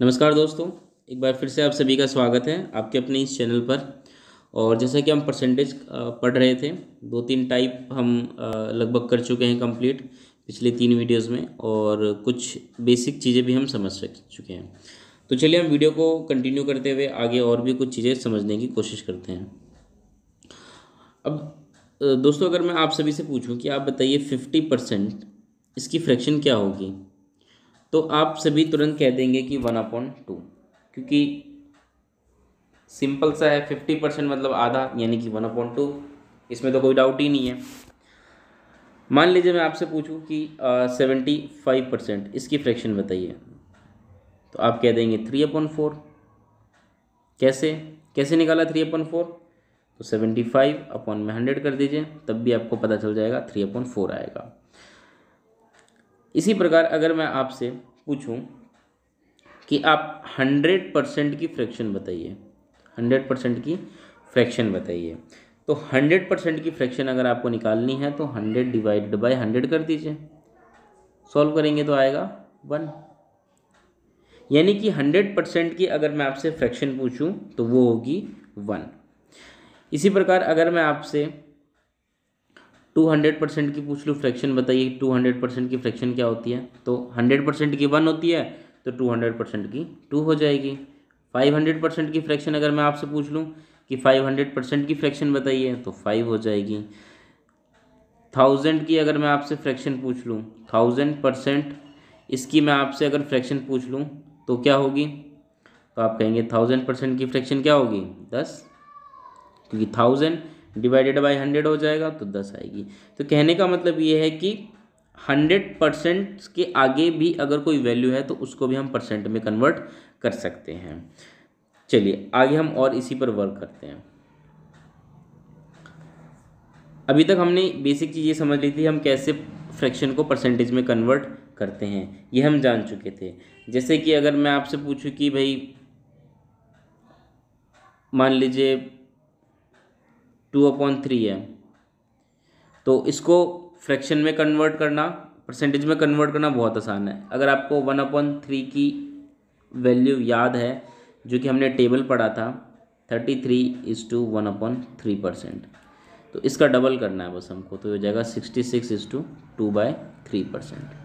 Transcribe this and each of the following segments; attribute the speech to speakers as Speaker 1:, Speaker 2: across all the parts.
Speaker 1: नमस्कार दोस्तों एक बार फिर से आप सभी का स्वागत है आपके अपने इस चैनल पर और जैसा कि हम परसेंटेज पढ़ रहे थे दो तीन टाइप हम लगभग कर चुके हैं कंप्लीट पिछले तीन वीडियोस में और कुछ बेसिक चीज़ें भी हम समझ सक चुके हैं तो चलिए हम वीडियो को कंटिन्यू करते हुए आगे और भी कुछ चीज़ें समझने की कोशिश करते हैं अब दोस्तों अगर मैं आप सभी से पूछूं कि आप बताइए फिफ्टी परसेंट इसकी फ्रैक्शन क्या होगी तो आप सभी तुरंत कह देंगे कि वन अपॉन टू क्योंकि सिंपल सा है फिफ्टी परसेंट मतलब आधा यानी कि वन अपॉन टू इसमें तो कोई डाउट ही नहीं है मान लीजिए मैं आपसे पूछूं कि सेवेंटी फाइव परसेंट इसकी फ्रैक्शन बताइए तो आप कह देंगे थ्री अपॉन फोर कैसे कैसे निकाला थ्री अपॉन फोर तो सेवेंटी फाइव अपॉन में हंड्रेड कर दीजिए तब भी आपको पता चल जाएगा थ्री अपॉन फोर आएगा इसी प्रकार अगर मैं आपसे पूछूं कि आप हंड्रेड परसेंट की फ्रैक्शन बताइए हंड्रेड परसेंट की फ्रैक्शन बताइए तो हंड्रेड परसेंट की फ्रैक्शन अगर आपको निकालनी है तो हंड्रेड डिवाइडेड बाई हंड्रेड कर दीजिए सॉल्व करेंगे तो आएगा वन यानी कि हंड्रेड परसेंट की अगर मैं आपसे फ्रैक्शन पूछूं तो वो होगी वन इसी प्रकार अगर मैं आपसे टू हंड्रेड परसेंट की पूछ लूँ फ्रैक्शन बताइए टू हंड्रेड परसेंट की फ्रैक्शन क्या होती है तो हंड्रेड परसेंट की वन होती है तो टू हंड्रेड परसेंट की टू हो जाएगी फाइव हंड्रेड परसेंट की फ्रैक्शन अगर मैं आपसे पूछ लूँ कि फाइव हंड्रेड परसेंट की फ्रैक्शन बताइए तो फाइव हो जाएगी थाउजेंड की अगर मैं आपसे फ्रैक्शन पूछ लूँ थाउजेंड परसेंट इसकी मैं आपसे अगर फ्रैक्शन पूछ लूँ तो क्या होगी तो आप कहेंगे थाउजेंड परसेंट की फ्रैक्शन क्या होगी दस क्योंकि थाउजेंड डिवाइडेड बाय हंड्रेड हो जाएगा तो दस आएगी तो कहने का मतलब ये है कि हंड्रेड परसेंट के आगे भी अगर कोई वैल्यू है तो उसको भी हम परसेंट में कन्वर्ट कर सकते हैं चलिए आगे हम और इसी पर वर्क करते हैं अभी तक हमने बेसिक चीज़ ये समझ ली थी हम कैसे फ्रैक्शन को परसेंटेज में कन्वर्ट करते हैं ये हम जान चुके थे जैसे कि अगर मैं आपसे पूछूँ कि भाई मान लीजिए टू अपॉन थ्री है तो इसको फ्रैक्शन में कन्वर्ट करना परसेंटेज में कन्वर्ट करना बहुत आसान है अगर आपको वन अपॉन थ्री की वैल्यू याद है जो कि हमने टेबल पढ़ा था thirty three is to one upon three percent तो इसका डबल करना है बस हमको तो हो जाएगा sixty six is to two by three percent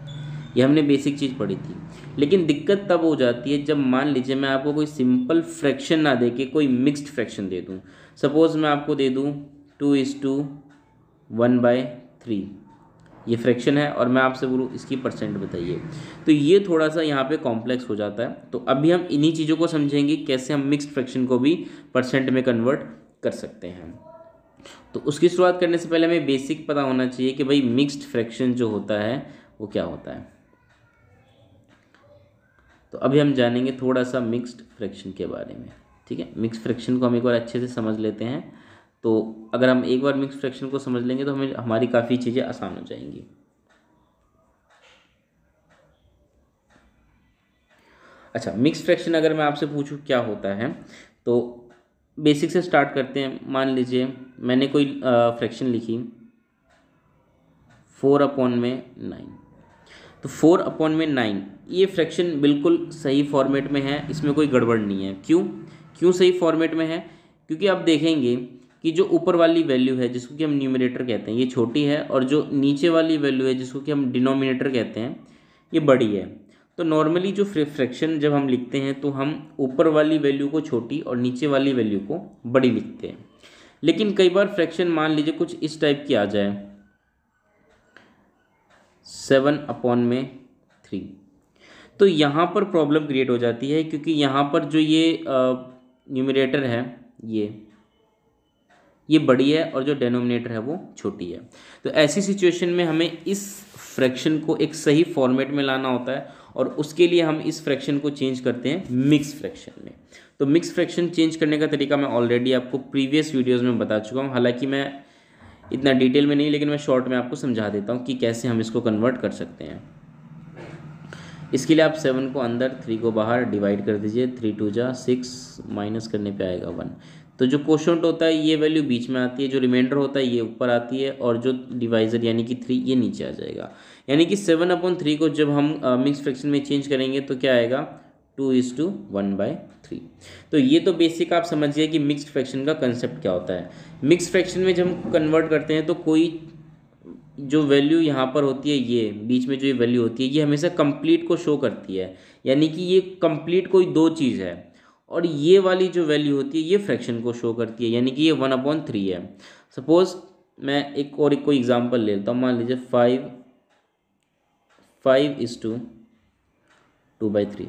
Speaker 1: ये हमने बेसिक चीज़ पढ़ी थी लेकिन दिक्कत तब हो जाती है जब मान लीजिए मैं आपको कोई सिंपल फ्रैक्शन ना दे के कोई मिक्स्ड फ्रैक्शन दे दूँ सपोज़ मैं आपको दे दूँ two is to one by three ये फ्रैक्शन है और मैं आपसे बोलूँ इसकी परसेंट बताइए तो ये थोड़ा सा यहाँ पे कॉम्प्लेक्स हो जाता है तो अभी हम इन्हीं चीज़ों को समझेंगे कैसे हम मिक्स्ड फ्रैक्शन को भी परसेंट में कन्वर्ट कर सकते हैं तो उसकी शुरुआत करने से पहले हमें बेसिक पता होना चाहिए कि भाई मिक्स्ड फ्रैक्शन जो होता है वो क्या होता है तो अभी हम जानेंगे थोड़ा सा मिक्स्ड फ्रैक्शन के बारे में ठीक है मिक्स फ्रैक्शन को हम एक बार अच्छे से समझ लेते हैं तो अगर हम एक बार मिक्स फ्रैक्शन को समझ लेंगे तो हमें हमारी काफ़ी चीज़ें आसान हो जाएंगी अच्छा मिक्स फ्रैक्शन अगर मैं आपसे पूछूँ क्या होता है तो बेसिक से स्टार्ट करते हैं मान लीजिए मैंने कोई फ्रैक्शन लिखी फोर अपॉन में नाइन तो फोर अपॉन में नाइन ये फ्रैक्शन बिल्कुल सही फॉर्मेट में है इसमें कोई गड़बड़ नहीं है क्यों क्यों सही फॉर्मेट में है क्योंकि आप देखेंगे कि जो ऊपर वाली वैल्यू है जिसको कि हम न्यूमिनेटर कहते हैं ये छोटी है और जो नीचे वाली वैल्यू है जिसको कि हम डिनोमिनेटर कहते हैं ये बड़ी है तो नॉर्मली जो फ्रैक्शन जब हम लिखते हैं तो हम ऊपर वाली वैल्यू को छोटी और नीचे वाली वैल्यू को बड़ी लिखते हैं लेकिन कई बार फ्रैक्शन मान लीजिए कुछ इस टाइप की आ जाए सेवन अपॉन में थ्री तो यहाँ पर प्रॉब्लम क्रिएट हो जाती है क्योंकि यहाँ पर जो ये न्यूमिनेटर है ये ये बड़ी है और जो डेनोमिनेटर है वो छोटी है तो ऐसी सिचुएशन में हमें इस फ्रैक्शन को एक सही फॉर्मेट में लाना होता है और उसके लिए हम इस फ्रैक्शन को चेंज करते हैं मिक्स फ्रैक्शन में तो मिक्स फ्रैक्शन चेंज करने का तरीका मैं ऑलरेडी आपको प्रीवियस वीडियोस में बता चुका हूँ हालांकि मैं इतना डिटेल में नहीं लेकिन मैं शॉर्ट में आपको समझा देता हूँ कि कैसे हम इसको कन्वर्ट कर सकते हैं इसके लिए आप सेवन को अंदर थ्री को बाहर डिवाइड कर दीजिए थ्री टू जा सिक्स माइनस करने पे आएगा वन तो जो क्वेश्चन होता है ये वैल्यू बीच में आती है जो रिमाइंडर होता है ये ऊपर आती है और जो डिवाइजर यानी कि थ्री ये नीचे आ जाएगा यानी कि सेवन अपॉन थ्री को जब हम मिक्स uh, फ्रैक्शन में चेंज करेंगे तो क्या आएगा two is to one by three तो ये तो बेसिक आप समझिए कि मिक्सड फ्रैक्शन का कंसेप्ट क्या होता है मिक्स फ्रैक्शन में जब हम कन्वर्ट करते हैं तो कोई जो वैल्यू यहाँ पर होती है ये बीच में जो ये वैल्यू होती है ये हमेशा कंप्लीट को शो करती है यानी कि ये कंप्लीट कोई दो चीज़ है और ये वाली जो वैल्यू होती है ये फ्रैक्शन को शो करती है यानी कि ये वन अपॉन थ्री है सपोज़ मैं एक और एक कोई एग्जाम्पल ले लेता हूँ मान लीजिए five five is to two by three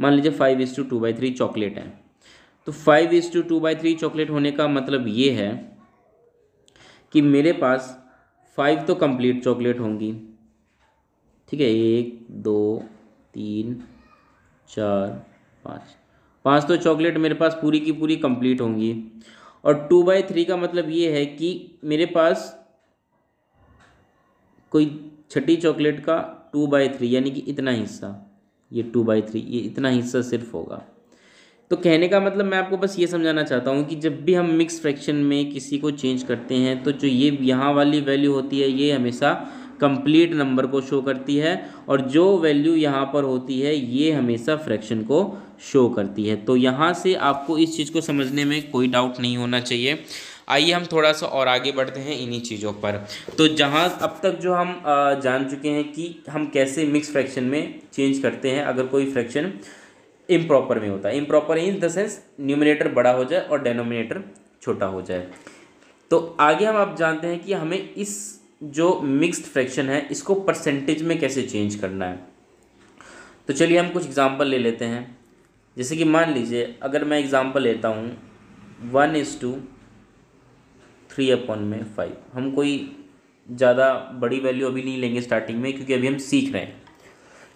Speaker 1: मान लीजिए five is to two by three chocolate है तो five is to two by three chocolate होने का मतलब ये है कि मेरे पास फाइव तो कंप्लीट चॉकलेट होंगी ठीक है एक दो तीन चार पाँच पाँच तो चॉकलेट मेरे पास पूरी की पूरी कंप्लीट होंगी और टू बाई थ्री का मतलब ये है कि मेरे पास कोई छठी चॉकलेट का टू बाई थ्री यानी कि इतना हिस्सा ये टू बाई थ्री ये इतना हिस्सा सिर्फ होगा तो कहने का मतलब मैं आपको बस ये समझाना चाहता हूँ कि जब भी हम मिक्स फ्रैक्शन में किसी को चेंज करते हैं तो जो ये यहाँ वाली वैल्यू होती है ये हमेशा कंप्लीट नंबर को शो करती है और जो वैल्यू यहाँ पर होती है ये हमेशा फ्रैक्शन को शो करती है तो यहाँ से आपको इस चीज़ को समझने में कोई डाउट नहीं होना चाहिए आइए हम थोड़ा सा और आगे बढ़ते हैं इन्हीं चीज़ों पर तो जहाँ अब तक जो हम जान चुके हैं कि हम कैसे मिक्स फ्रैक्शन में चेंज करते हैं अगर कोई फ्रैक्शन इम्प्रॉपर में होता है improper in the sense numerator बड़ा हो जाए और डेनोमिनेटर छोटा हो जाए तो आगे हम आप जानते हैं कि हमें इस जो मिक्स्ड फ्रैक्शन है इसको परसेंटेज में कैसे चेंज करना है तो चलिए हम कुछ एग्जांपल ले लेते हैं जैसे कि मान लीजिए अगर मैं एग्ज़ाम्पल लेता हूँ one is to three upon में फाइव हम कोई ज़्यादा बड़ी वैल्यू अभी नहीं लेंगे स्टार्टिंग में क्योंकि अभी हम सीख रहे हैं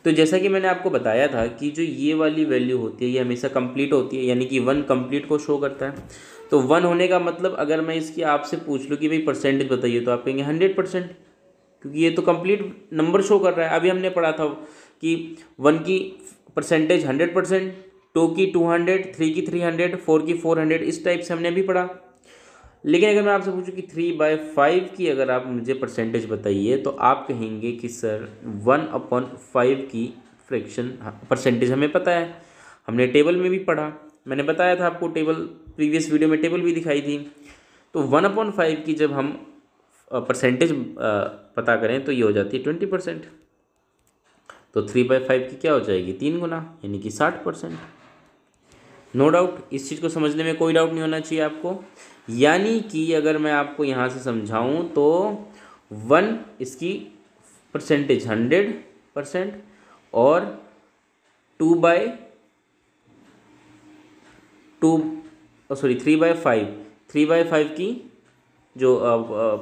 Speaker 1: तो जैसा कि मैंने आपको बताया था कि जो ये वाली वैल्यू होती है ये हमेशा कंप्लीट होती है यानी कि वन कंप्लीट को शो करता है तो वन होने का मतलब अगर मैं इसकी आपसे पूछ लूँ कि भाई परसेंटेज बताइए तो आप कहेंगे हंड्रेड परसेंट क्योंकि ये तो कंप्लीट नंबर शो कर रहा है अभी हमने पढ़ा था कि वन की परसेंटेज हंड्रेड परसेंट टू की टू हंड्रेड थ्री की थ्री हंड्रेड फोर की फोर हंड्रेड इस टाइप से हमने अभी पढ़ा लेकिन अगर मैं आपसे पूछूं कि थ्री बाय फाइव की अगर आप मुझे परसेंटेज बताइए तो आप कहेंगे कि सर वन अपॉन फाइव की फ्रैक्शन परसेंटेज हाँ, हमें पता है हमने टेबल में भी पढ़ा मैंने बताया था आपको टेबल प्रीवियस वीडियो में टेबल भी दिखाई थी तो वन अपॉन फाइव की जब हम परसेंटेज पता करें तो ये हो जाती है ट्वेंटी परसेंट तो थ्री बाई फाइव की क्या हो जाएगी तीन गुना यानी कि साठ परसेंट नो डाउट इस चीज़ को समझने में कोई डाउट नहीं होना चाहिए आपको यानी कि अगर मैं आपको यहाँ से समझाऊँ तो वन इसकी परसेंटेज हंड्रेड परसेंट और two by two sorry three by five three by five की जो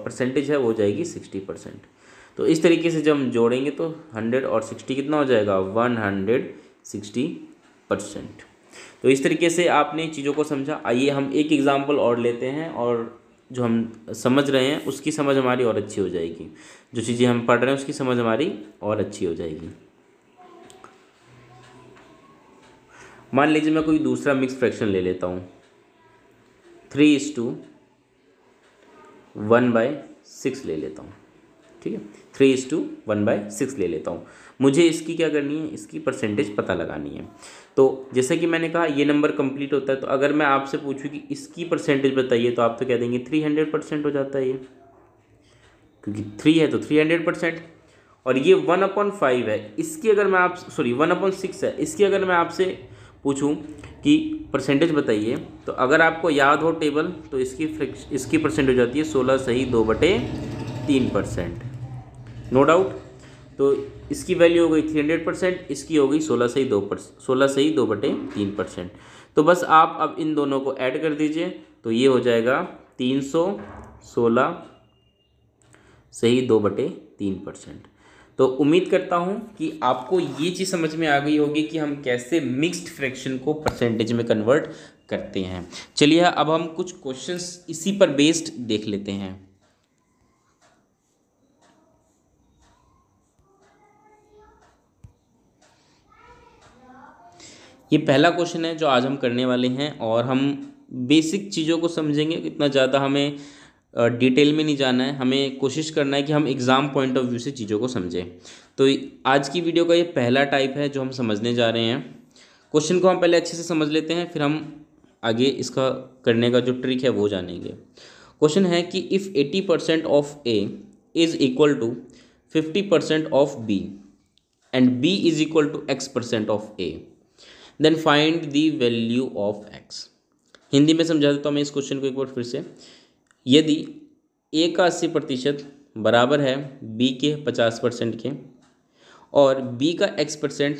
Speaker 1: परसेंटेज है वो जाएगी सिक्सटी परसेंट तो इस तरीके से जब हम जोड़ेंगे तो हंड्रेड और सिक्सटी कितना हो जाएगा वन हंड्रेड सिक्सटी परसेंट तो इस तरीके से आपने चीज़ों को समझा आइए हम एक एग्ज़ाम्पल और लेते हैं और जो हम समझ रहे हैं उसकी समझ हमारी और अच्छी हो जाएगी जो चीज़ें हम पढ़ रहे हैं उसकी समझ हमारी और अच्छी हो जाएगी मान लीजिए मैं कोई दूसरा मिक्स फ्रैक्शन ले लेता हूँ three is to one by six ले लेता हूँ ठीक है three is to one by six ले लेता हूँ मुझे इसकी क्या करनी है इसकी परसेंटेज पता लगानी है तो जैसे कि मैंने कहा ये नंबर कंप्लीट होता है तो अगर मैं आपसे पूछूँ कि इसकी परसेंटेज बताइए तो आप तो कह देंगे थ्री हंड्रेड परसेंट हो जाता है ये क्योंकि थ्री है तो थ्री हंड्रेड परसेंट और ये वन अपॉन फाइव है इसकी अगर मैं आप सॉरी वन अपॉन सिक्स है इसकी अगर मैं आपसे पूछूं कि परसेंटेज बताइए तो अगर आपको याद हो टेबल तो इसकी इसकी परसेंट हो जाती है सोलह सही दो बटे तीन परसेंट नो डाउट तो इसकी वैल्यू हो गई थ्री हंड्रेड परसेंट इसकी हो गई सोलह से ही दो परसेंट सोलह से ही दो बटे तीन परसेंट तो बस आप अब इन दोनों को ऐड कर दीजिए तो ये हो जाएगा तीन सौ सोलह से ही दो बटे तीन परसेंट तो उम्मीद करता हूँ कि आपको ये चीज़ समझ में आ गई होगी कि हम कैसे मिक्स्ड फ्रैक्शन को परसेंटेज में कन्वर्ट करते हैं चलिए अब हम कुछ क्वेश्चंस इसी पर बेस्ड देख लेते हैं ये पहला क्वेश्चन है जो आज हम करने वाले हैं और हम बेसिक चीज़ों को समझेंगे इतना ज़्यादा हमें डिटेल में नहीं जाना है हमें कोशिश करना है कि हम एग्ज़ाम पॉइंट ऑफ व्यू से चीज़ों को समझें तो आज की वीडियो का ये पहला टाइप है जो हम समझने जा रहे हैं क्वेश्चन को हम पहले अच्छे से समझ लेते हैं फिर हम आगे इसका करने का जो ट्रिक है वो जानेंगे क्वेश्चन है कि if eighty percent of A is equal to fifty percent of B and B is equal to X percent of A then find the value of X Hindi में समझा देता हूँ मैं इस क्वेश्चन को एक बार फिर से यदि ए का अस्सी प्रतिशत बराबर है बी के पचास परसेंट के और बी का एक्स परसेंट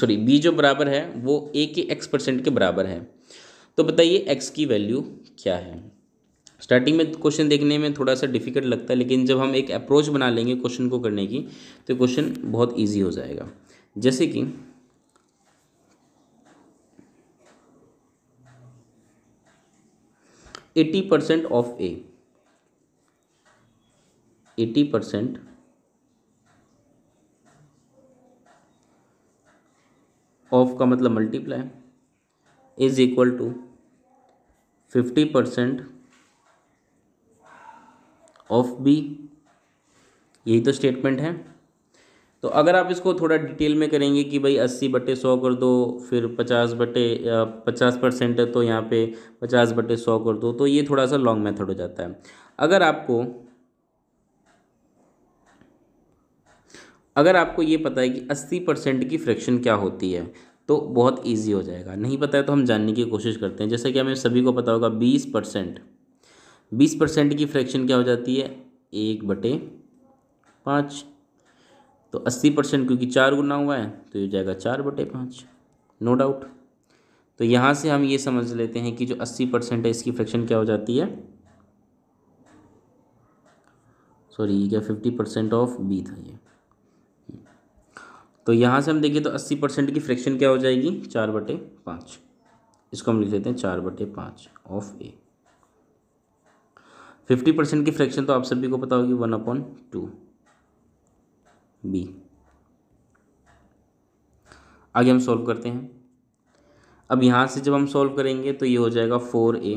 Speaker 1: सॉरी बी जो बराबर है वो ए के एक्स परसेंट के बराबर है तो बताइए एक्स की वैल्यू क्या है स्टार्टिंग में क्वेश्चन देखने में थोड़ा सा डिफिकल्ट लगता है लेकिन जब हम एक अप्रोच बना लेंगे क्वेश्चन को करने की तो क्वेश्चन बहुत ईजी हो जाएगा जैसे कि eighty percent of A eighty percent of का मतलब multiply is equal to fifty percent of B यही तो स्टेटमेंट है तो अगर आप इसको थोड़ा डिटेल में करेंगे कि भाई अस्सी बटे सौ कर दो फिर पचास बटे पचास परसेंट है तो यहाँ पे पचास बटे सौ कर दो तो ये थोड़ा सा लॉन्ग मेथड हो जाता है अगर आपको अगर आपको ये पता है कि अस्सी परसेंट की फ्रैक्शन क्या होती है तो बहुत ईजी हो जाएगा नहीं पता है तो हम जानने की कोशिश करते हैं जैसे कि हमें सभी को पता होगा बीस परसेंट बीस परसेंट की फ्रैक्शन क्या हो जाती है एक बटे पाँच तो अस्सी परसेंट क्योंकि चार गुना हुआ है तो ये जाएगा चार बटे पाँच नो डाउट तो यहाँ से हम ये समझ लेते हैं कि जो अस्सी परसेंट है इसकी फ्रैक्शन क्या हो जाती है सॉरी ये क्या फिफ्टी परसेंट ऑफ बी था ये तो यहाँ से हम देखिए तो अस्सी परसेंट की फ्रैक्शन क्या हो जाएगी चार बटे पाँच इसको हम लिख लेते हैं चार बटे पाँच ऑफ ए फिफ्टी परसेंट की फ्रैक्शन तो आप सभी को पता होगी वन अपॉन टू बी आगे हम सॉल्व करते हैं अब यहाँ से जब हम सॉल्व करेंगे तो ये हो जाएगा फोर ए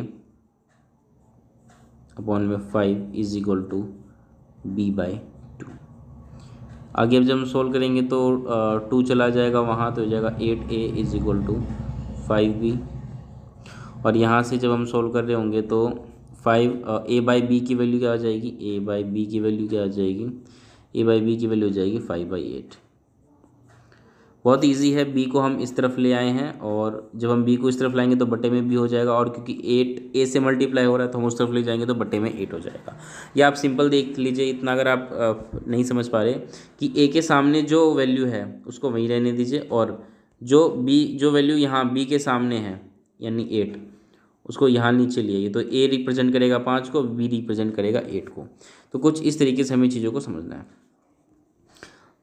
Speaker 1: अपॉन में five is equal to B by two आगे अब जब हम सॉल्व करेंगे तो टू चला जाएगा वहाँ तो हो जाएगा eight A is equal to five B और यहाँ से जब हम सॉल्व कर रहे होंगे तो फाइव ए बाई बी की वैल्यू क्या आ जाएगी ए बाई बी की वैल्यू क्या आ जाएगी ए बाई बी की वैल्यू हो जाएगी फाइव बाई एट बहुत इजी है बी को हम इस तरफ ले आए हैं और जब हम बी को इस तरफ लाएंगे तो बटे में भी हो जाएगा और क्योंकि एट ए से मल्टीप्लाई हो रहा है तो हम उस तरफ ले जाएंगे तो बटे में एट हो जाएगा या आप सिंपल देख लीजिए इतना अगर आप नहीं समझ पा रहे कि ए के सामने जो वैल्यू है उसको वहीं रहने दीजिए और जो बी जो वैल्यू यहाँ बी के सामने है यानी एट उसको यहाँ नीचे लिए तो ए रिप्रेजेंट करेगा पाँच को बी रिप्रेजेंट करेगा एट को तो कुछ इस तरीके से हमें चीज़ों को समझना है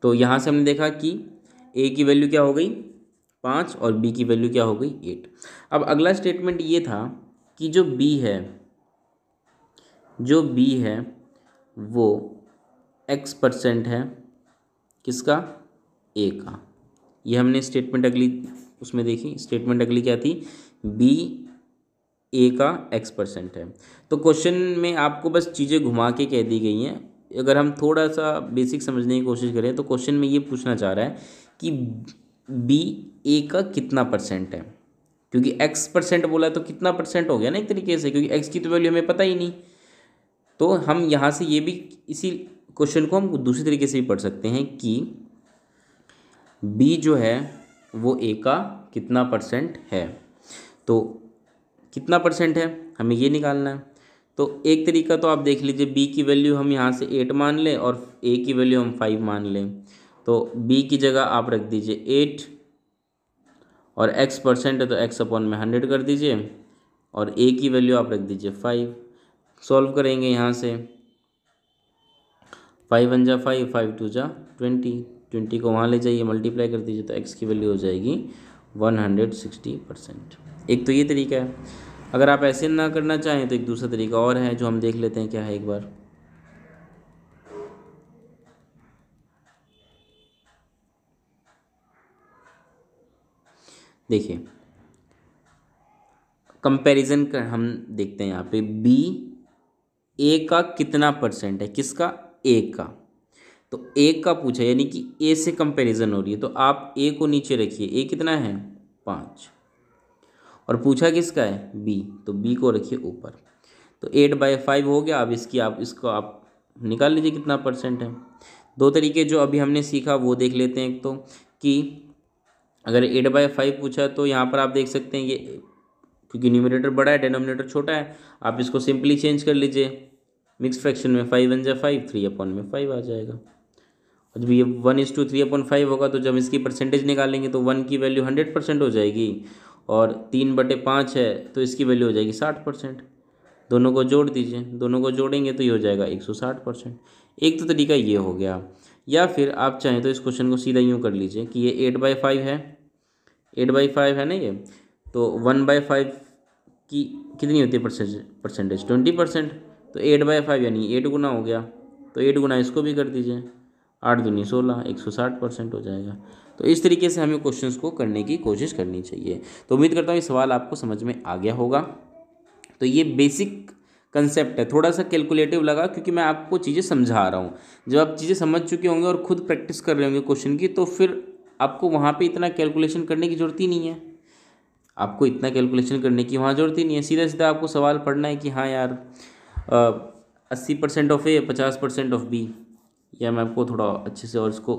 Speaker 1: तो यहाँ से हमने देखा कि ए की वैल्यू क्या हो गई पाँच और बी की वैल्यू क्या हो गई एट अब अगला स्टेटमेंट ये था कि जो बी है जो बी है वो एक्स परसेंट है किसका ए का ये हमने स्टेटमेंट अगली उसमें देखी स्टेटमेंट अगली क्या थी बी ए का एक्स परसेंट है तो क्वेश्चन में आपको बस चीज़ें घुमा के कह दी गई हैं अगर हम थोड़ा सा बेसिक समझने की कोशिश करें तो क्वेश्चन में ये पूछना चाह रहा है कि बी ए का कितना परसेंट है क्योंकि एक्स परसेंट बोला तो कितना परसेंट हो गया ना एक तरीके से क्योंकि एक्स की तो वैल्यू हमें पता ही नहीं तो हम यहाँ से ये भी इसी क्वेश्चन को हम दूसरे तरीके से भी पढ़ सकते हैं कि बी जो है वो ए का कितना परसेंट है तो कितना परसेंट है हमें ये निकालना है तो एक तरीका तो आप देख लीजिए बी की वैल्यू हम यहाँ से एट मान लें और ए की वैल्यू हम फाइव मान लें तो बी की जगह आप रख दीजिए एट और एक्स परसेंट है तो एक्स अपॉन में हंड्रेड कर दीजिए और ए की वैल्यू आप रख दीजिए फाइव सॉल्व करेंगे यहाँ से फाइव वन जा फाइव फाइव टू जा ट्वेंटी ट्वेंटी को वहाँ ले जाइए मल्टीप्लाई कर दीजिए तो एक्स की वैल्यू हो जाएगी वन हंड्रेड सिक्सटी परसेंट एक तो ये तरीका है अगर आप ऐसे ना करना चाहें तो एक दूसरा तरीका और है जो हम देख लेते हैं क्या है एक बार देखिए कंपैरिजन कर हम देखते हैं यहाँ पे बी ए का कितना परसेंट है किसका ए का तो ए का पूछा यानी कि ए से कंपैरिजन हो रही है तो आप ए को नीचे रखिए ए कितना है पाँच और पूछा किसका है बी तो बी को रखिए ऊपर तो एट बाई फाइव हो गया अब इसकी आप इसको आप निकाल लीजिए कितना परसेंट है दो तरीके जो अभी हमने सीखा वो देख लेते हैं एक तो कि अगर एट बाई फाइव पूछा तो यहाँ पर आप देख सकते हैं ये क्योंकि न्यूमिनेटर बड़ा है डेनोमिनेटर छोटा है आप इसको सिंपली चेंज कर लीजिए मिक्स फ्रैक्शन में फाइव वन जै फाइव थ्री अपॉन में फाइव आ जाएगा और जब ये one is to three upon five होगा तो जब इसकी परसेंटेज निकालेंगे तो वन की वैल्यू हंड्रेड परसेंट हो जाएगी और तीन बटे पाँच है तो इसकी वैल्यू हो जाएगी साठ परसेंट दोनों को जोड़ दीजिए दोनों को जोड़ेंगे तो ये हो जाएगा एक सौ साठ परसेंट एक तो तरीका ये हो गया या फिर आप चाहें तो इस क्वेश्चन को सीधा यूँ कर लीजिए कि ये एट बाई फाइव है एट बाई फाइव है ना ये तो वन बाई फाइव की कितनी होती है परसेंटेज परसेंटेज ट्वेंटी परसेंट तो एट बाई फाइव यानी एट गुना हो गया तो एट गुना इसको भी कर दीजिए आठ दूनी सोलह एक सौ साठ परसेंट हो जाएगा तो इस तरीके से हमें क्वेश्चन को करने की कोशिश करनी चाहिए तो उम्मीद करता हूँ ये सवाल आपको समझ में आ गया होगा तो ये बेसिक कंसेप्ट है थोड़ा सा कैलकुलेटिव लगा क्योंकि मैं आपको चीज़ें समझा रहा हूँ जब आप चीज़ें समझ चुके होंगे और खुद प्रैक्टिस कर रहे होंगे क्वेश्चन की तो फिर आपको वहाँ पे इतना कैलकुलेशन करने की ज़रूरत ही नहीं है आपको इतना कैलकुलेशन करने की वहाँ ज़रूरत ही नहीं है सीधा सीधा आपको सवाल पढ़ना है कि हाँ यार अस्सी परसेंट ऑफ ए पचास परसेंट ऑफ बी या मैं आपको थोड़ा अच्छे से और इसको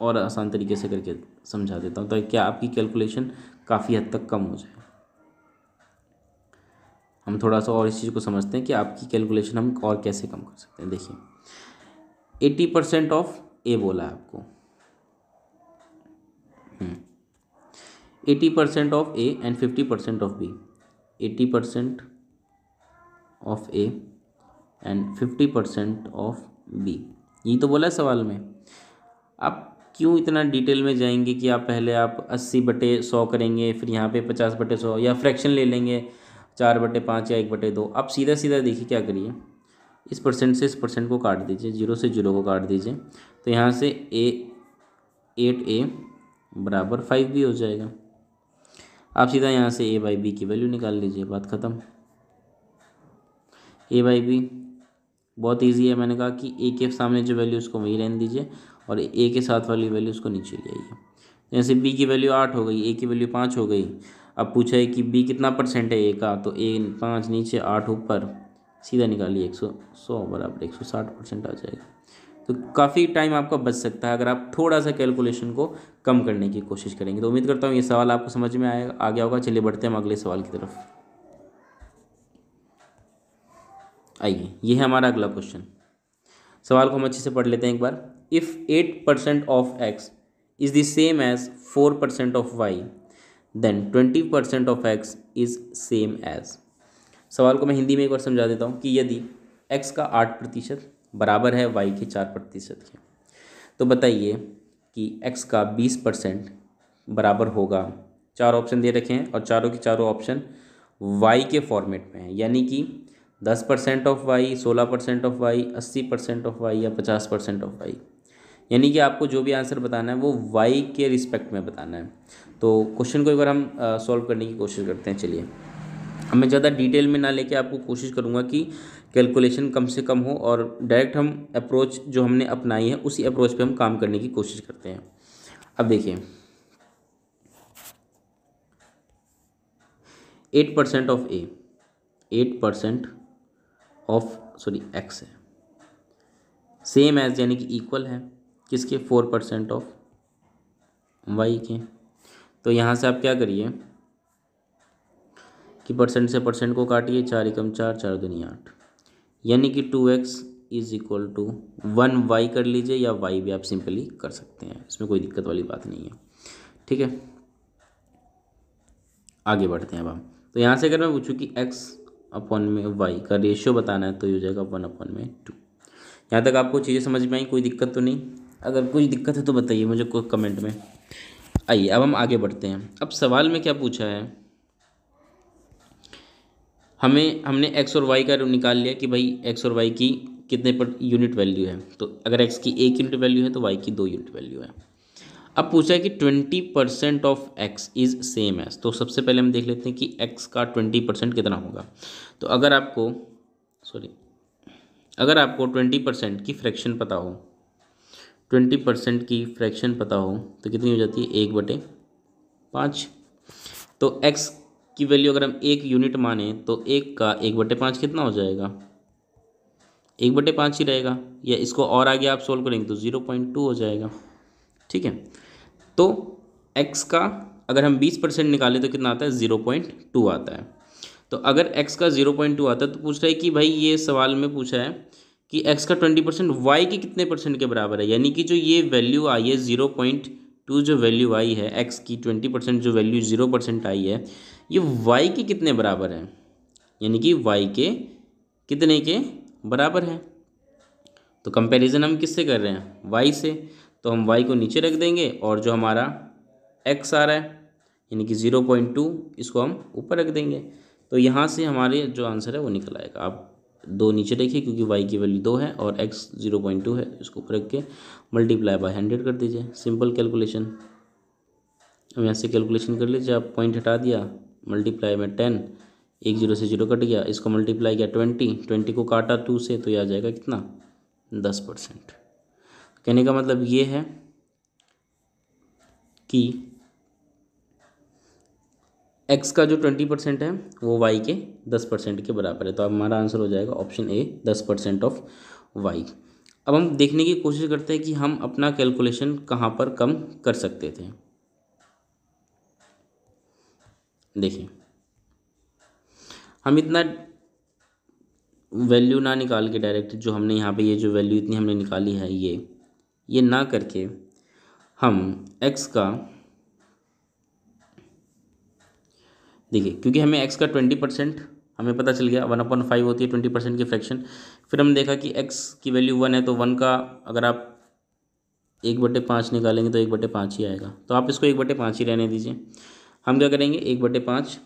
Speaker 1: और आसान तरीके से करके समझा देता हूँ ताकि क्या आपकी कैलकुलेशन काफ़ी हद तक कम हो जाए हम थोड़ा सा और इस चीज़ को समझते हैं कि आपकी कैलकुलेशन हम और कैसे कम कर सकते हैं देखिए एट्टी परसेंट ऑफ ए बोला है आपको eighty percent of A and fifty percent of B eighty percent of A and fifty percent of B ये तो बोला है सवाल में आप क्यों इतना डिटेल में जाएंगे कि आप पहले आप अस्सी बटे सौ करेंगे फिर यहाँ पे पचास बटे सौ या फ्रैक्शन ले लेंगे चार बटे पाँच या एक बटे दो आप सीधा सीधा देखिए क्या करिए इस परसेंट से इस परसेंट को काट दीजिए जीरो से जीरो को काट दीजिए तो यहाँ से ए एट ए बराबर फाइव बी हो जाएगा आप सीधा यहाँ से ए बाई बी की वैल्यू निकाल लीजिए बात ख़त्म ए बाई बी बहुत इजी है मैंने कहा कि ए के सामने जो वैल्यू उसको वहीं रहने दीजिए और ए के साथ वाली वैल्यू उसको नीचे ले आइए जैसे तो बी की वैल्यू आठ हो गई ए की वैल्यू पाँच हो गई अब पूछा है कि बी कितना परसेंट है ए का तो ए पाँच नीचे आठ ऊपर सीधा निकालिए एक सौ सौ बराबर एक सौ साठ परसेंट आ जाएगा तो काफ़ी टाइम आपका बच सकता है अगर आप थोड़ा सा कैलकुलेशन को कम करने की कोशिश करेंगे तो उम्मीद करता हूँ ये सवाल आपको समझ में आएगा आ गया होगा चलिए बढ़ते हैं हम अगले सवाल की तरफ आइए ये है हमारा अगला क्वेश्चन सवाल को हम अच्छे से पढ़ लेते हैं एक बार if 8% of x is the same as 4% of y then twenty percent of X is same as सवाल को मैं हिंदी में एक बार समझा देता हूँ कि यदि एक्स का आठ प्रतिशत बराबर है वाई के चार प्रतिशत के तो बताइए कि एक्स का बीस परसेंट बराबर होगा चार ऑप्शन दे रखे हैं और चारों के चारों ऑप्शन वाई के फॉर्मेट में हैं यानी कि दस परसेंट ऑफ वाई सोलह परसेंट ऑफ वाई अस्सी परसेंट ऑफ वाई या पचास परसेंट ऑफ वाई यानी कि आपको जो भी आंसर बताना है वो वाई के रिस्पेक्ट में बताना है तो क्वेश्चन को एक बार हम सॉल्व करने की कोशिश करते हैं चलिए मैं ज़्यादा डिटेल में ना लेके आपको कोशिश करूँगा कि कैलकुलेशन कम से कम हो और डायरेक्ट हम अप्रोच जो हमने अपनाई है उसी अप्रोच पर हम काम करने की कोशिश करते हैं अब देखिए eight percent of A eight percent of sorry X है सेम एज यानी कि इक्वल है किसके फोर परसेंट ऑफ वाई के तो यहाँ से आप क्या करिए कि परसेंट से परसेंट को काटिए चार एकम चार चार दुनिया आठ यानी कि two X is equal to one Y कर लीजिए या वाई भी आप सिंपली कर सकते हैं इसमें कोई दिक्कत वाली बात नहीं है ठीक है आगे बढ़ते हैं अब हम तो यहाँ से अगर मैं पूछूँ कि एक्स अपॉन में वाई का रेशियो बताना है तो ये हो जाएगा वन अपॉन में टू यहाँ तक आपको चीज़ें समझ में आई कोई दिक्कत तो नहीं अगर कोई दिक्कत है तो बताइए मुझे को कमेंट में आइए अब हम आगे बढ़ते हैं अब सवाल में क्या पूछा है हमें हमने एक्स और वाई का निकाल लिया कि भाई एक्स और वाई की कितने पर यूनिट वैल्यू है तो अगर एक्स की एक यूनिट वैल्यू है तो वाई की दो यूनिट वैल्यू है अब पूछा है कि twenty percent of X is same as तो सबसे पहले हम देख लेते हैं कि एक्स का ट्वेंटी परसेंट कितना होगा तो अगर आपको सॉरी अगर आपको ट्वेंटी परसेंट की फ्रैक्शन पता हो ट्वेंटी परसेंट की फ्रैक्शन पता हो तो कितनी हो जाती है एक बटे पाँच तो एक्स की वैल्यू अगर हम एक यूनिट माने तो एक का एक बटे पाँच कितना हो जाएगा एक बटे पाँच ही रहेगा या इसको और आगे आप सोल्व करेंगे तो ज़ीरो पॉइंट टू हो जाएगा ठीक है तो एक्स का अगर हम बीस परसेंट निकालें तो कितना आता है ज़ीरो पॉइंट टू आता है तो अगर एक्स का ज़ीरो पॉइंट टू आता है तो पूछ रहा है कि भाई ये सवाल में पूछा है कि एक्स का ट्वेंटी परसेंट वाई के कितने परसेंट के बराबर है यानी कि जो ये वैल्यू आई है ज़ीरो पॉइंट टू जो वैल्यू आई है एक्स की ट्वेंटी परसेंट जो वैल्यू ज़ीरो परसेंट आई है ये वाई के कितने बराबर है यानी कि वाई के कितने के बराबर है तो कंपैरिजन हम किससे कर रहे हैं वाई से तो हम वाई को नीचे रख देंगे और जो हमारा एक्स आ रहा है यानी कि ज़ीरो पॉइंट टू इसको हम ऊपर रख देंगे तो यहाँ से हमारे जो आंसर है वो निकल आएगा आप दो नीचे रखिए क्योंकि वाई की वैल्यू दो है और एक्स जीरो पॉइंट टू है इसको ऊपर रख के मल्टीप्लाई बाय हंड्रेड कर दीजिए सिंपल कैलकुलेशन अब यहाँ से कैलकुलेशन कर लीजिए आप पॉइंट हटा दिया मल्टीप्लाई में टेन एक जीरो से जीरो कट गया इसको मल्टीप्लाई किया ट्वेंटी ट्वेंटी को काटा टू से तो यह आ जाएगा कितना दस परसेंट कहने का मतलब ये है कि एक्स का जो ट्वेंटी परसेंट है वो वाई के दस परसेंट के बराबर है तो अब हमारा आंसर हो जाएगा ऑप्शन ए दस परसेंट ऑफ वाई अब हम देखने की कोशिश करते हैं कि हम अपना कैलकुलेशन कहाँ पर कम कर सकते थे देखिए हम इतना वैल्यू ना निकाल के डायरेक्ट जो हमने यहाँ पे ये जो वैल्यू इतनी हमने निकाली है ये ये ना करके हम एक्स का देखिए क्योंकि हमें एक्स का ट्वेंटी परसेंट हमें पता चल गया वन अपॉन फाइव होती है ट्वेंटी परसेंट की फ्रैक्शन फिर हम देखा कि एक्स की वैल्यू वन है तो वन का अगर आप एक बटे पाँच निकालेंगे तो एक बटे पाँच ही आएगा तो आप इसको एक बटे पाँच ही रहने दीजिए हम क्या करेंगे एक बटे पाँच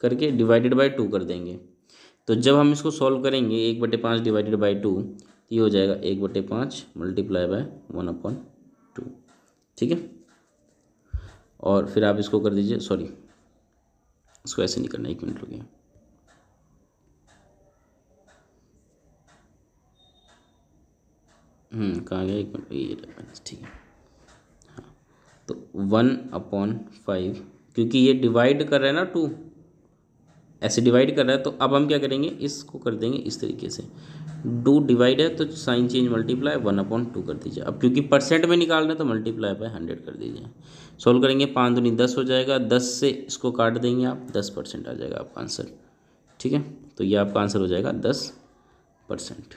Speaker 1: करके डिवाइडेड बाई टू कर देंगे तो जब हम इसको सॉल्व करेंगे एक बटे पाँच डिवाइडेड बाई टू तो ये हो जाएगा एक बटे पाँच multiply by one upon two ठीक है और फिर आप इसको कर दीजिए सॉरी उसको ऐसे नहीं करना एक मिनट रुकिए हम्म, कहाँ गया एक मिनट ये ठीक है हाँ तो वन अपॉन फाइव क्योंकि ये डिवाइड कर रहे हैं ना टू ऐसे डिवाइड कर रहा है तो अब हम क्या करेंगे इसको कर देंगे इस तरीके से डू डिवाइड है तो sign change multiply one upon two कर दीजिए अब क्योंकि परसेंट में निकाल रहे हैं तो मल्टीप्लाई बाय हंड्रेड कर दीजिए सोल्व करेंगे पाँच दूनी दस हो जाएगा दस से इसको काट देंगे आप दस परसेंट आ जाएगा आपका आंसर ठीक है तो ये आपका आंसर हो जाएगा दस परसेंट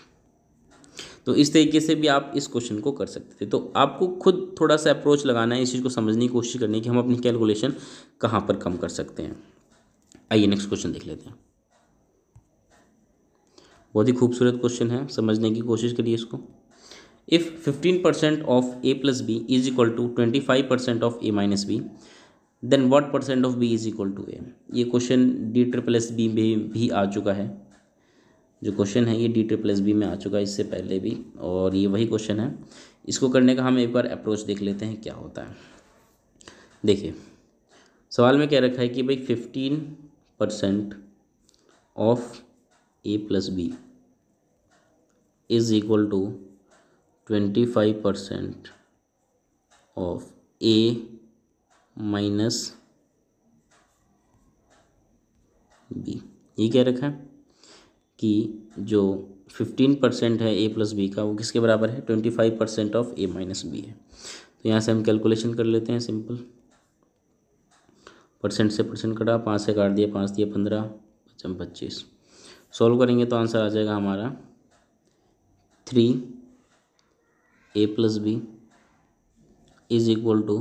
Speaker 1: तो इस तरीके से भी आप इस क्वेश्चन को कर सकते थे तो आपको खुद थोड़ा सा अप्रोच लगाना है इस चीज़ को समझने की कोशिश करनी है कि हम अपनी कैलकुलेशन कहाँ पर कम कर सकते हैं आइए नेक्स्ट क्वेश्चन देख लेते हैं बहुत ही खूबसूरत क्वेश्चन है समझने की कोशिश करिए इसको if fifteen percent of A plus B is equal to twenty five percent of A minus B then what percent of B is equal to A ये question D triple S B में भी आ चुका है जो question है ये D triple S B में आ चुका है इससे पहले भी और ये वही क्वेश्चन है इसको करने का हम एक बार अप्रोच देख लेते हैं क्या होता है देखिए सवाल में क्या रखा है कि भाई fifteen percent of A plus B is equal to twenty five percent of A minus B ये क्या रखा है कि जो फिफ्टीन परसेंट है ए प्लस बी का वो किसके बराबर है twenty five percent of A minus B है तो यहाँ से हम कैलकुलेशन कर लेते हैं सिंपल परसेंट से परसेंट कटा पाँच से काट दिया पाँच दिया पंद्रह पचम पच्चीस सॉल्व करेंगे तो आंसर आ जाएगा हमारा three A plus B is equal to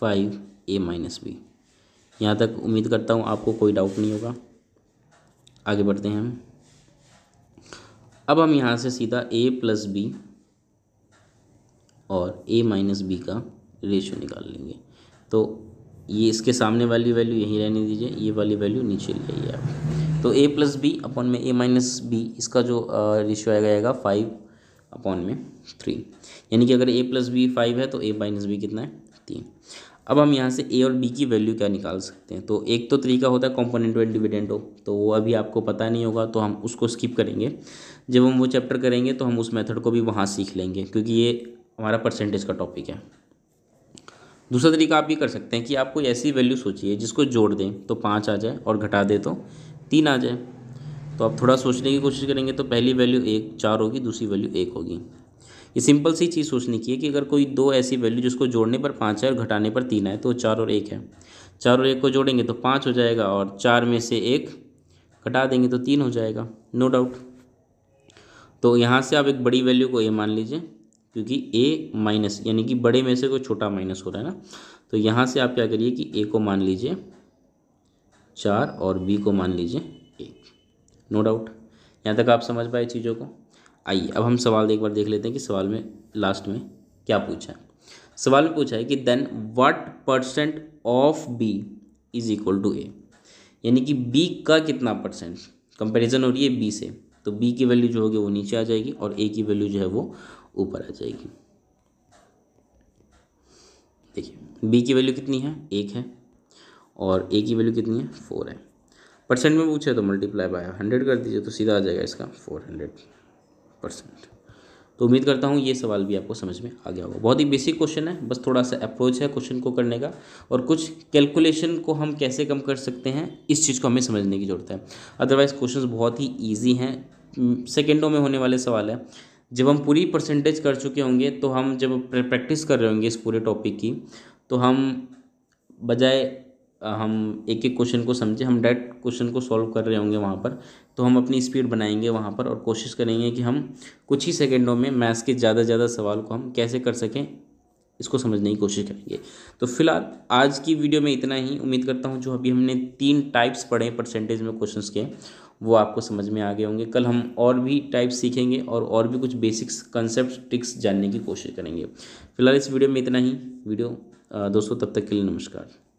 Speaker 1: five A minus B यहाँ तक उम्मीद करता हूँ आपको कोई डाउट नहीं होगा आगे बढ़ते हैं हम अब हम यहाँ से सीधा ए प्लस बी और ए माइनस बी का रेशियो निकाल लेंगे तो ये इसके सामने वाली वैल्यू यहीं रहने दीजिए ये वाली वैल्यू नीचे ले आइए आप तो ए प्लस बी अपॉन में ए माइनस बी इसका जो रेशियो आएगा आएगा फाइव अपॉन में थ्री यानी कि अगर ए प्लस बी फाइव है तो ए माइनस बी कितना है तीन अब हम यहाँ से ए और बी की वैल्यू क्या निकाल सकते हैं तो एक तो तरीका होता है कॉम्पोनेंट डिविडेंट हो तो वो अभी आपको पता नहीं होगा तो हम उसको स्किप करेंगे जब हम वो चैप्टर करेंगे तो हम उस मेथड को भी वहाँ सीख लेंगे क्योंकि ये हमारा परसेंटेज का टॉपिक है दूसरा तरीका आप ये कर सकते हैं कि आप कोई ऐसी वैल्यू सोचिए जिसको जोड़ दें तो पाँच आ जाए और घटा दें तो तीन आ जाए तो आप थोड़ा सोचने की कोशिश करेंगे तो पहली वैल्यू एक चार होगी दूसरी वैल्यू एक होगी ये सिंपल सी चीज़ सोचने की है कि अगर कोई दो ऐसी वैल्यू जिसको जोड़ने पर पाँच है और घटाने पर तीन है तो चार और एक है चार और एक को जोड़ेंगे तो पाँच हो जाएगा और चार में से एक घटा देंगे तो तीन हो जाएगा नो no डाउट तो यहाँ से आप एक बड़ी वैल्यू को ये मान लीजिए क्योंकि ए माइनस यानी कि बड़े में से कोई छोटा माइनस हो रहा है ना तो यहाँ से आप क्या करिए कि ए को मान लीजिए चार और बी को मान लीजिए एक नो डाउट यहाँ तक आप समझ पाए चीज़ों को आइए अब हम सवाल एक बार देख लेते हैं कि सवाल में लास्ट में क्या पूछा है सवाल में पूछा है कि then what percent of B is equal to A यानी कि बी का कितना परसेंट कंपेरिजन हो रही है बी से तो बी की वैल्यू जो होगी वो नीचे आ जाएगी और ए की वैल्यू जो है वो ऊपर आ जाएगी देखिए बी की वैल्यू कितनी है एक है और ए की वैल्यू कितनी है फोर है परसेंट में पूछे तो मल्टीप्लाई बाय हंड्रेड कर दीजिए तो सीधा आ जाएगा इसका फोर हंड्रेड परसेंट तो उम्मीद करता हूँ ये सवाल भी आपको समझ में आ गया होगा बहुत ही बेसिक क्वेश्चन है बस थोड़ा सा अप्रोच है क्वेश्चन को करने का और कुछ कैलकुलेशन को हम कैसे कम कर सकते हैं इस चीज़ को हमें समझने की ज़रूरत है अदरवाइज़ क्वेश्चन बहुत ही ईजी हैं सेकेंडों में होने वाले सवाल है जब हम पूरी परसेंटेज कर चुके होंगे तो हम जब प्रैक्टिस कर रहे होंगे इस पूरे टॉपिक की तो हम बजाय हम एक एक क्वेश्चन को समझे हम डायरेक्ट क्वेश्चन को सॉल्व कर रहे होंगे वहाँ पर तो हम अपनी स्पीड बनाएंगे वहाँ पर और कोशिश करेंगे कि हम कुछ ही सेकेंडों में मैथ्स के ज़्यादा से ज़्यादा सवाल को हम कैसे कर सकें इसको समझने की कोशिश करेंगे तो फिलहाल आज की वीडियो में इतना ही उम्मीद करता हूँ जो अभी हमने तीन टाइप्स पढ़े परसेंटेज में क्वेश्चंस के वो आपको समझ में आ गए होंगे कल हम और भी टाइप सीखेंगे और और भी कुछ बेसिक्स कंसेप्ट ट्रिक्स जानने की कोशिश करेंगे फिलहाल इस वीडियो में इतना ही वीडियो दोस्तों तब तक के लिए नमस्कार